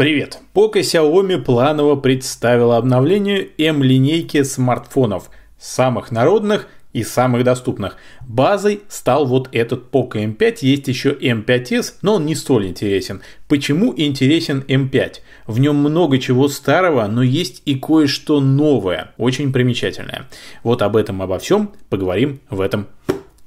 Привет! Пока Xiaomi планово представила обновление M-линейки смартфонов, самых народных и самых доступных. Базой стал вот этот Poco M5, есть еще M5s, но он не столь интересен. Почему интересен M5? В нем много чего старого, но есть и кое-что новое, очень примечательное. Вот об этом обо всем поговорим в этом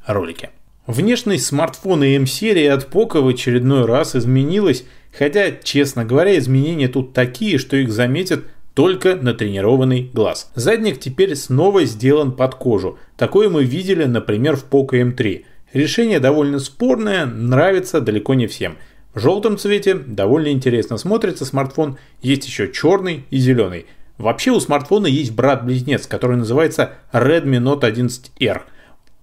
ролике. Внешность смартфона M-серии от Poco в очередной раз изменилась, хотя, честно говоря, изменения тут такие, что их заметят только натренированный глаз. Задник теперь снова сделан под кожу. Такое мы видели, например, в Poco M3. Решение довольно спорное, нравится далеко не всем. В желтом цвете довольно интересно смотрится смартфон, есть еще черный и зеленый. Вообще у смартфона есть брат-близнец, который называется Redmi Note 11R –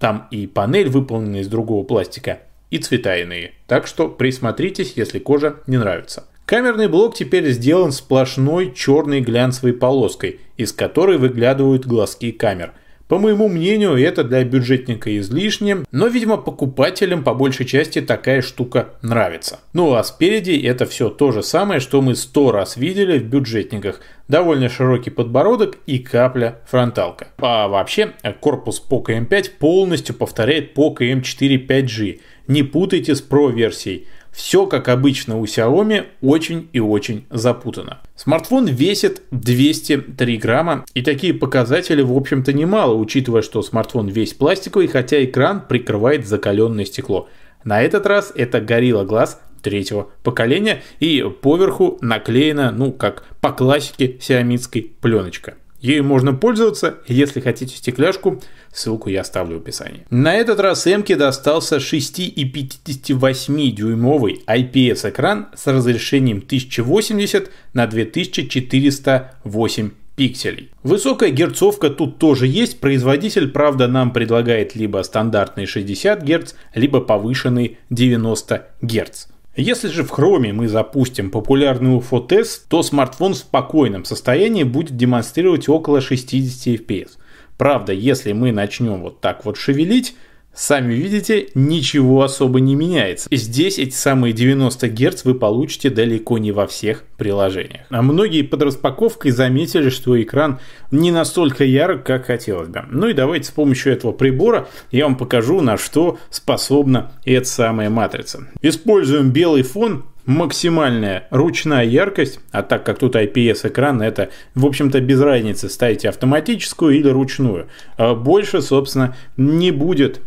там и панель выполнена из другого пластика, и цвета иные. Так что присмотритесь, если кожа не нравится. Камерный блок теперь сделан сплошной черной глянцевой полоской, из которой выглядывают глазки камер – по моему мнению, это для бюджетника излишне, но, видимо, покупателям по большей части такая штука нравится. Ну а спереди это все то же самое, что мы сто раз видели в бюджетниках. Довольно широкий подбородок и капля фронталка. А вообще, корпус POCO M5 эм полностью повторяет POCO M4 эм 5G. Не путайте с Pro-версией – все, как обычно у Xiaomi, очень и очень запутано. Смартфон весит 203 грамма, и такие показатели, в общем-то, немало, учитывая, что смартфон весь пластиковый, хотя экран прикрывает закаленное стекло. На этот раз это Gorilla Glass третьего поколения и поверху наклеена, ну как по классике сиамитской пленочка. Ею можно пользоваться, если хотите стекляшку, ссылку я оставлю в описании. На этот раз Эмке достался 6,58-дюймовый IPS-экран с разрешением 1080 на 2408 пикселей. Высокая герцовка тут тоже есть, производитель, правда, нам предлагает либо стандартный 60 Гц, либо повышенный 90 Гц. Если же в Chrome мы запустим популярный UFO-тест, то смартфон в спокойном состоянии будет демонстрировать около 60 FPS. Правда, если мы начнем вот так вот шевелить, Сами видите, ничего особо не меняется. И здесь эти самые 90 Гц вы получите далеко не во всех приложениях. А многие под распаковкой заметили, что экран не настолько ярок, как хотелось бы. Ну и давайте с помощью этого прибора я вам покажу, на что способна эта самая матрица. Используем белый фон, максимальная ручная яркость, а так как тут IPS экран, это в общем-то без разницы, ставите автоматическую или ручную. А больше, собственно, не будет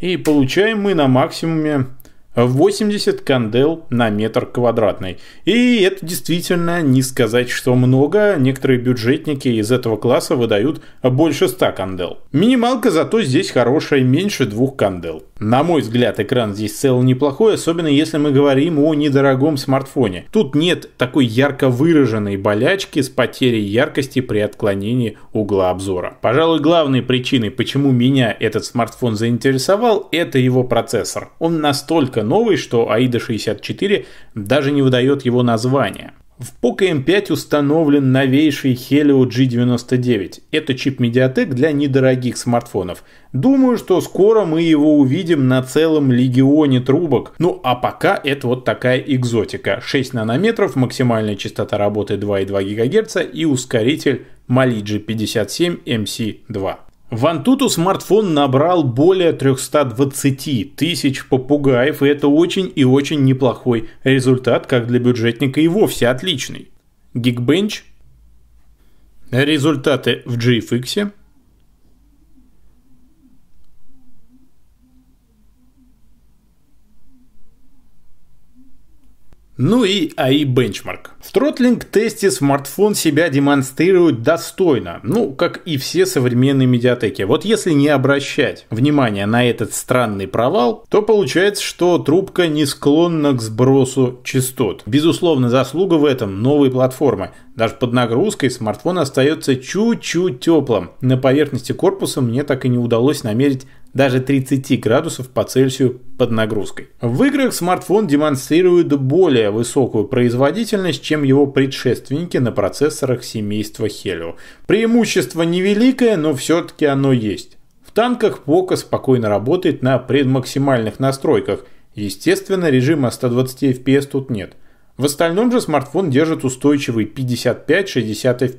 и получаем мы на максимуме 80 кандел на метр квадратный. И это действительно не сказать, что много. Некоторые бюджетники из этого класса выдают больше 100 кандел. Минималка зато здесь хорошая, меньше 2 кандел. На мой взгляд, экран здесь целый неплохой, особенно если мы говорим о недорогом смартфоне. Тут нет такой ярко выраженной болячки с потерей яркости при отклонении угла обзора. Пожалуй, главной причиной, почему меня этот смартфон заинтересовал, это его процессор. Он настолько новый, что AIDA 64 даже не выдает его название. В Poco M5 установлен новейший Helio G99. Это чип Mediatek для недорогих смартфонов. Думаю, что скоро мы его увидим на целом легионе трубок. Ну а пока это вот такая экзотика. 6 нанометров, максимальная частота работы 2,2 ГГц и ускоритель Mali G57MC2. В Antutu смартфон набрал более 320 тысяч попугаев, и это очень и очень неплохой результат, как для бюджетника и вовсе отличный. Geekbench. Результаты в GFX. ну и AI Benchmark. В тротлинг-тесте смартфон себя демонстрирует достойно, ну, как и все современные медиатеки. Вот если не обращать внимания на этот странный провал, то получается, что трубка не склонна к сбросу частот. Безусловно, заслуга в этом новой платформы. Даже под нагрузкой смартфон остается чуть-чуть теплым. На поверхности корпуса мне так и не удалось намерить даже 30 градусов по Цельсию под нагрузкой. В играх смартфон демонстрирует более высокую производительность, чем его предшественники на процессорах семейства Helio. Преимущество невеликое, но все-таки оно есть. В танках Poco спокойно работает на предмаксимальных настройках. Естественно, режима 120 FPS тут нет. В остальном же смартфон держит устойчивый 55-60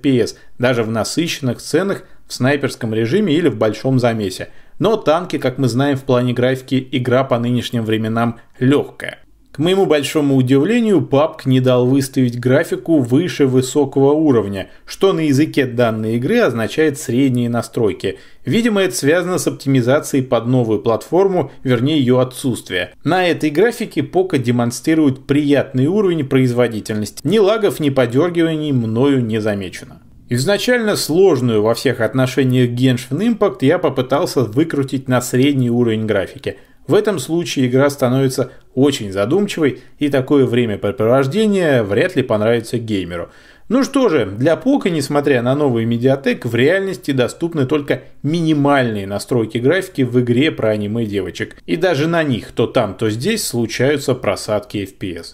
FPS, даже в насыщенных сценах в снайперском режиме или в большом замесе – но танки, как мы знаем в плане графики, игра по нынешним временам легкая. К моему большому удивлению, PUBG не дал выставить графику выше высокого уровня, что на языке данной игры означает средние настройки. Видимо, это связано с оптимизацией под новую платформу, вернее ее отсутствие. На этой графике пока демонстрирует приятный уровень производительности. Ни лагов, ни подергиваний мною не замечено. Изначально сложную во всех отношениях Genshin Impact я попытался выкрутить на средний уровень графики. В этом случае игра становится очень задумчивой, и такое времяпрепровождение вряд ли понравится геймеру. Ну что же, для Пока, несмотря на новый медиатек, в реальности доступны только минимальные настройки графики в игре про аниме девочек. И даже на них то там, то здесь случаются просадки FPS.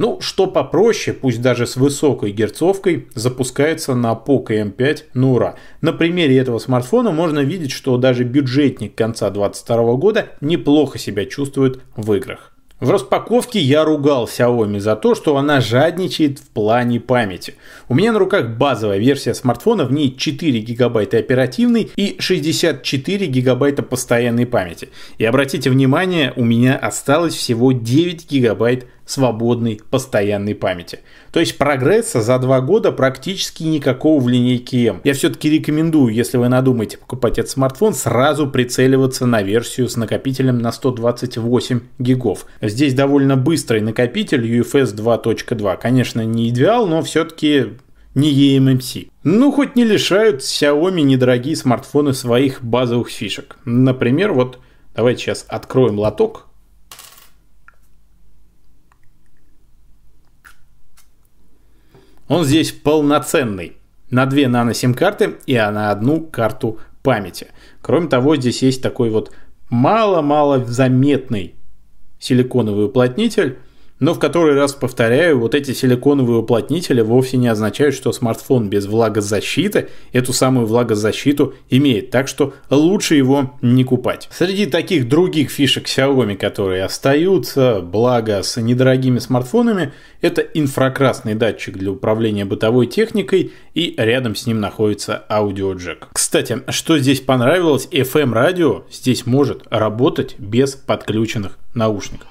Ну, что попроще, пусть даже с высокой герцовкой, запускается на Poco M5 на ура. На примере этого смартфона можно видеть, что даже бюджетник конца 2022 года неплохо себя чувствует в играх. В распаковке я ругал Xiaomi за то, что она жадничает в плане памяти. У меня на руках базовая версия смартфона, в ней 4 гигабайта оперативной и 64 гигабайта постоянной памяти. И обратите внимание, у меня осталось всего 9 гигабайт свободной постоянной памяти. То есть прогресса за два года практически никакого в линейке M. Я все-таки рекомендую, если вы надумаете покупать этот смартфон, сразу прицеливаться на версию с накопителем на 128 гигов. Здесь довольно быстрый накопитель UFS 2.2. Конечно, не идеал, но все-таки не eMMC. Ну, хоть не лишают Xiaomi недорогие смартфоны своих базовых фишек. Например, вот давайте сейчас откроем лоток, Он здесь полноценный. На две нано-сим-карты и на одну карту памяти. Кроме того, здесь есть такой вот мало-мало заметный силиконовый уплотнитель, но в который раз повторяю, вот эти силиконовые уплотнители вовсе не означают, что смартфон без влагозащиты эту самую влагозащиту имеет, так что лучше его не купать. Среди таких других фишек Xiaomi, которые остаются, благо с недорогими смартфонами, это инфракрасный датчик для управления бытовой техникой и рядом с ним находится аудиоджек. Кстати, что здесь понравилось, FM-радио эм здесь может работать без подключенных наушников.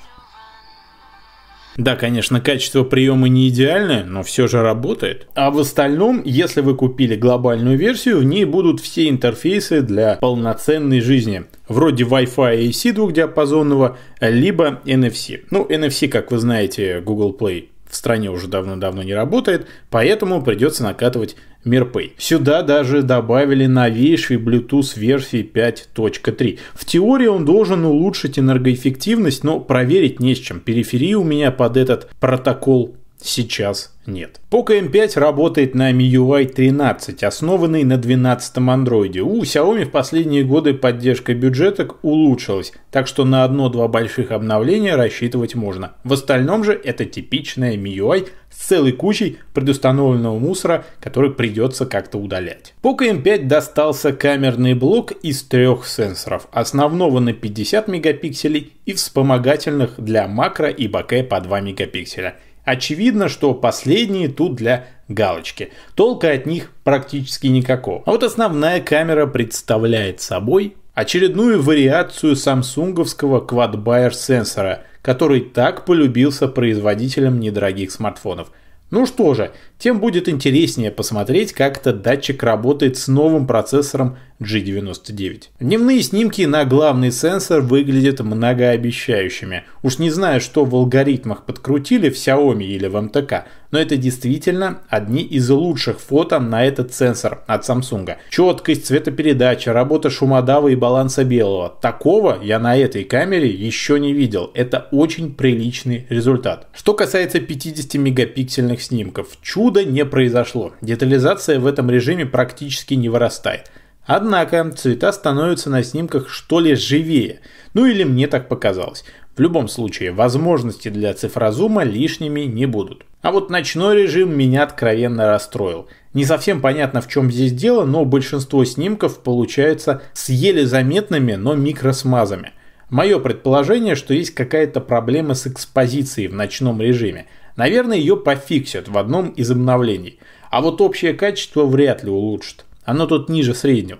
Да, конечно, качество приема не идеальное, но все же работает. А в остальном, если вы купили глобальную версию, в ней будут все интерфейсы для полноценной жизни вроде Wi-Fi AC двухдиапазонного, либо NFC. Ну, NFC, как вы знаете, Google Play в стране уже давно-давно не работает, поэтому придется накатывать Мирпэй. Сюда даже добавили новейший Bluetooth версии 5.3. В теории он должен улучшить энергоэффективность, но проверить не с чем. Периферии у меня под этот протокол сейчас нет. Poco M5 работает на MIUI 13, основанный на 12 Android. У Xiaomi в последние годы поддержка бюджеток улучшилась, так что на одно-два больших обновления рассчитывать можно. В остальном же это типичная MIUI с целой кучей предустановленного мусора, который придется как-то удалять. Poco M5 достался камерный блок из трех сенсоров, основного на 50 мегапикселей и вспомогательных для макро и боке по 2 мегапикселя – Очевидно, что последние тут для галочки. Толка от них практически никакого. А вот основная камера представляет собой очередную вариацию самсунговского квадбайер сенсора, который так полюбился производителям недорогих смартфонов. Ну что же, тем будет интереснее посмотреть, как этот датчик работает с новым процессором G99. Дневные снимки на главный сенсор выглядят многообещающими. Уж не знаю, что в алгоритмах подкрутили в Xiaomi или в МТК, но это действительно одни из лучших фото на этот сенсор от Samsung. Четкость, цветопередача, работа шумодава и баланса белого. Такого я на этой камере еще не видел. Это очень приличный результат. Что касается 50-мегапиксельных снимков, чудо не произошло. Детализация в этом режиме практически не вырастает. Однако цвета становятся на снимках что ли живее, ну или мне так показалось. В любом случае, возможности для цифрозума лишними не будут. А вот ночной режим меня откровенно расстроил. Не совсем понятно, в чем здесь дело, но большинство снимков получаются с еле заметными, но микросмазами. Мое предположение, что есть какая-то проблема с экспозицией в ночном режиме. Наверное, ее пофиксят в одном из обновлений. А вот общее качество вряд ли улучшит. Оно тут ниже среднего.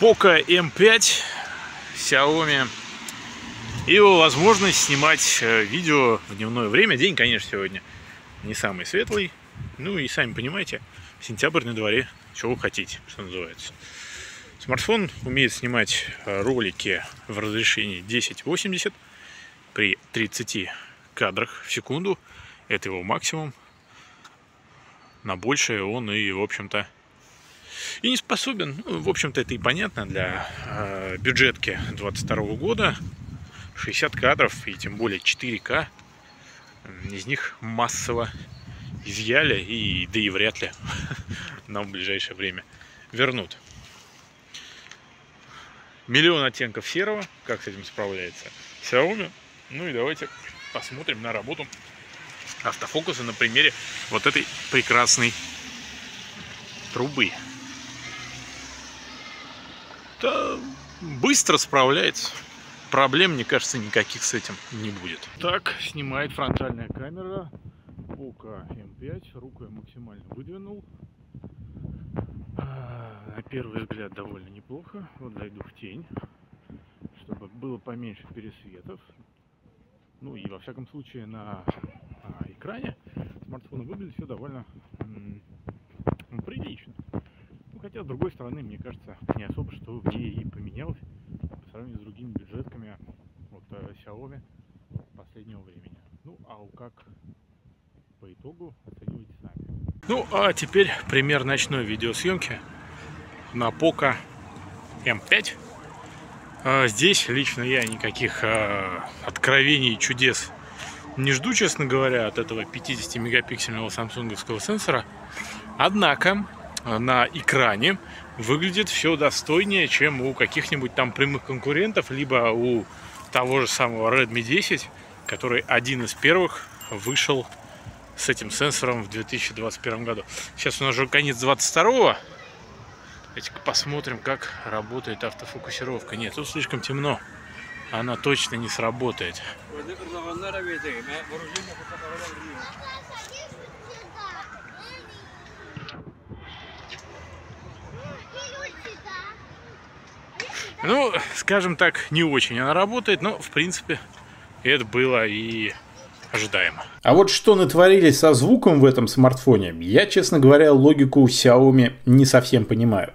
Poco M5 Xiaomi и его возможность снимать э, видео в дневное время. День, конечно, сегодня не самый светлый. Ну и сами понимаете, сентябрь на дворе, чего хотите, что называется. Смартфон умеет снимать э, ролики в разрешении 1080 при 30 кадрах в секунду. Это его максимум. На большее он и, в общем-то, и не способен. Ну, в общем-то, это и понятно для э, бюджетки 22 года. 60 кадров и тем более 4К. Из них массово изъяли, и, да и вряд ли нам в ближайшее время вернут. Миллион оттенков серого. Как с этим справляется Xiaomi? Ну и давайте посмотрим на работу автофокуса на примере вот этой прекрасной трубы. Да быстро справляется. Проблем, мне кажется, никаких с этим не будет. Так, снимает фронтальная камера. Пока М5. Руку я максимально выдвинул. А, на первый взгляд довольно неплохо. Вот зайду в тень, чтобы было поменьше пересветов. Ну и во всяком случае на а, экране смартфона выглядит все довольно прилично хотя, с другой стороны, мне кажется, не особо что в ней и поменялось по сравнению с другими бюджетками вот э, Xiaomi последнего времени. Ну, а у как по итогу оценивайте сами. Ну, а теперь пример ночной видеосъемки на Poco M5. Эм а, здесь лично я никаких э, откровений и чудес не жду, честно говоря, от этого 50-мегапиксельного самсунговского сенсора. Однако, Э, на экране выглядит все достойнее, чем у каких-нибудь там прямых конкурентов, либо у того же самого Redmi 10, который один из первых вышел с этим сенсором в 2021 году. Сейчас у нас уже конец 22-го. посмотрим, как работает автофокусировка. Нет, тут слишком темно. Она точно не сработает. Ну, скажем так, не очень она работает, но, в принципе, это было и ожидаемо. А вот что натворили со звуком в этом смартфоне, я, честно говоря, логику Xiaomi не совсем понимаю.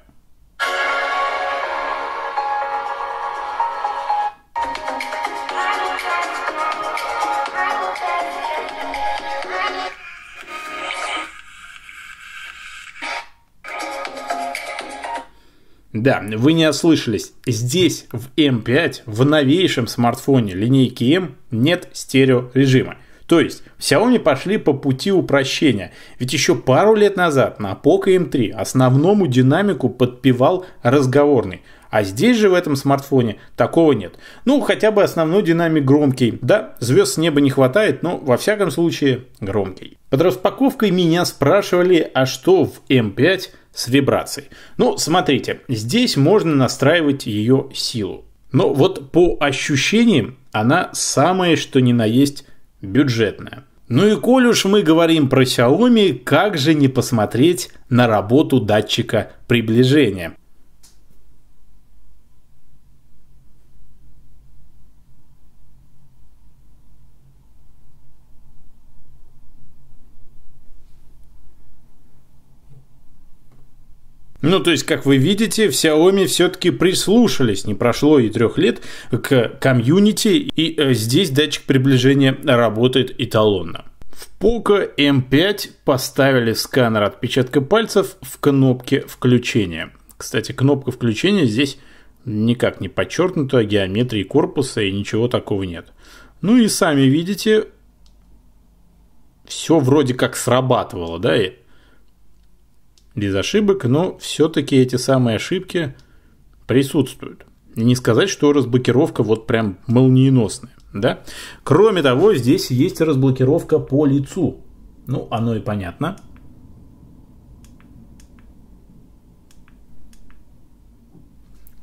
Да, вы не ослышались. Здесь, в M5, в новейшем смартфоне линейки M нет стереорежима. То есть, в Xiaomi пошли по пути упрощения. Ведь еще пару лет назад на Poco M3 основному динамику подпевал разговорный. А здесь же в этом смартфоне такого нет. Ну, хотя бы основной динамик громкий. Да, звезд с неба не хватает, но во всяком случае громкий. Под распаковкой меня спрашивали, а что в M5 с вибрацией. Ну, смотрите, здесь можно настраивать ее силу. Но вот по ощущениям она самая, что ни на есть бюджетная. Ну и коль уж мы говорим про Xiaomi, как же не посмотреть на работу датчика приближения. Ну, то есть, как вы видите, в Xiaomi все-таки прислушались, не прошло и трех лет, к комьюнити, и э, здесь датчик приближения работает эталонно. В Poco M5 эм поставили сканер отпечатка пальцев в кнопке включения. Кстати, кнопка включения здесь никак не подчеркнута, а геометрии корпуса и ничего такого нет. Ну и сами видите, все вроде как срабатывало, да, и без ошибок, но все-таки эти самые ошибки присутствуют. И не сказать, что разблокировка вот прям молниеносная. Да? Кроме того, здесь есть разблокировка по лицу. Ну, оно и понятно.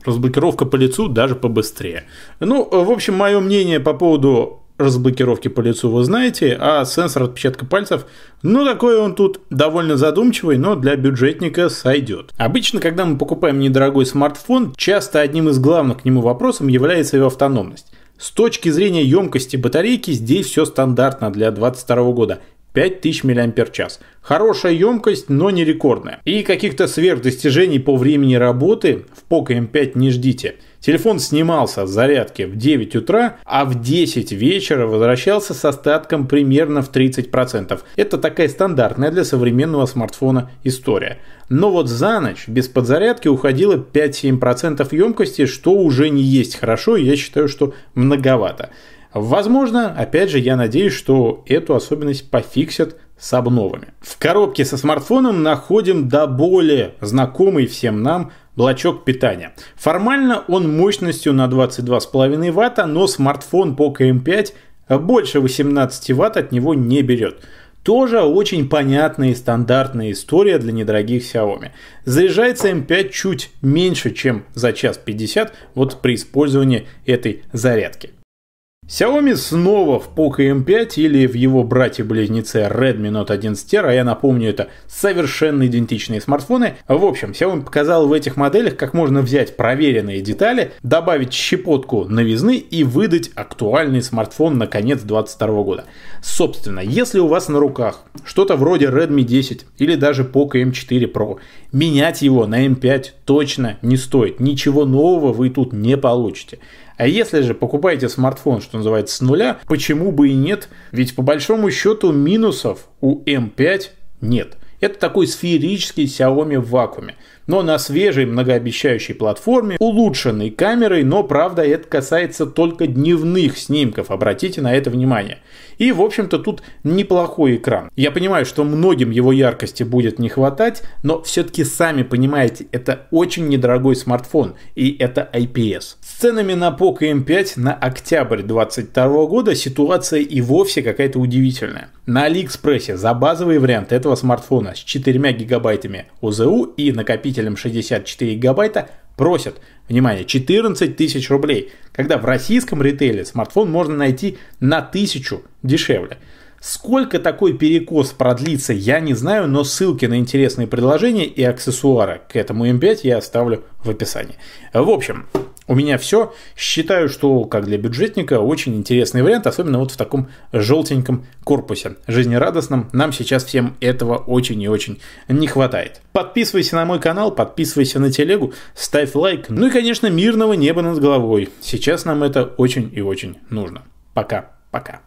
Разблокировка по лицу даже побыстрее. Ну, в общем, мое мнение по поводу разблокировки по лицу вы знаете, а сенсор отпечатка пальцев, ну такой он тут довольно задумчивый, но для бюджетника сойдет. Обычно, когда мы покупаем недорогой смартфон, часто одним из главных к нему вопросом является его автономность. С точки зрения емкости батарейки здесь все стандартно для 2022 года – 5000 мАч. Хорошая емкость, но не рекордная. И каких-то сверхдостижений по времени работы в Poco M5 эм не ждите. Телефон снимался с зарядки в 9 утра, а в 10 вечера возвращался с остатком примерно в 30%. Это такая стандартная для современного смартфона история. Но вот за ночь без подзарядки уходило 5-7% емкости, что уже не есть хорошо, я считаю, что многовато. Возможно, опять же, я надеюсь, что эту особенность пофиксят с обновами. В коробке со смартфоном находим до более знакомый всем нам блочок питания. Формально он мощностью на 22,5 Вт, но смартфон Poco m эм 5 больше 18 Вт от него не берет. Тоже очень понятная и стандартная история для недорогих Xiaomi. Заряжается M5 эм чуть меньше, чем за час 50 вот при использовании этой зарядки. Xiaomi снова в Poco M5 или в его братья-близнецы Redmi Note 11R, а я напомню, это совершенно идентичные смартфоны. В общем, Xiaomi показал в этих моделях, как можно взять проверенные детали, добавить щепотку новизны и выдать актуальный смартфон на конец 2022 года. Собственно, если у вас на руках что-то вроде Redmi 10 или даже Poco M4 Pro, менять его на M5 точно не стоит. Ничего нового вы тут не получите. А если же покупаете смартфон, что называется, с нуля, почему бы и нет? Ведь по большому счету минусов у M5 нет. Это такой сферический Xiaomi в вакууме но на свежей многообещающей платформе, улучшенной камерой, но правда это касается только дневных снимков, обратите на это внимание. И в общем-то тут неплохой экран. Я понимаю, что многим его яркости будет не хватать, но все-таки сами понимаете, это очень недорогой смартфон и это IPS. С ценами на Poco M5 эм на октябрь 2022 года ситуация и вовсе какая-то удивительная. На Алиэкспрессе за базовый вариант этого смартфона с 4 гигабайтами ОЗУ и накопителем 64 гигабайта просят, внимание, 14 тысяч рублей, когда в российском ритейле смартфон можно найти на тысячу дешевле. Сколько такой перекос продлится, я не знаю, но ссылки на интересные предложения и аксессуары к этому m эм 5 я оставлю в описании. В общем, у меня все. Считаю, что, как для бюджетника, очень интересный вариант, особенно вот в таком желтеньком корпусе. Жизнерадостном нам сейчас всем этого очень и очень не хватает. Подписывайся на мой канал, подписывайся на телегу, ставь лайк. Ну и, конечно, мирного неба над головой. Сейчас нам это очень и очень нужно. Пока-пока.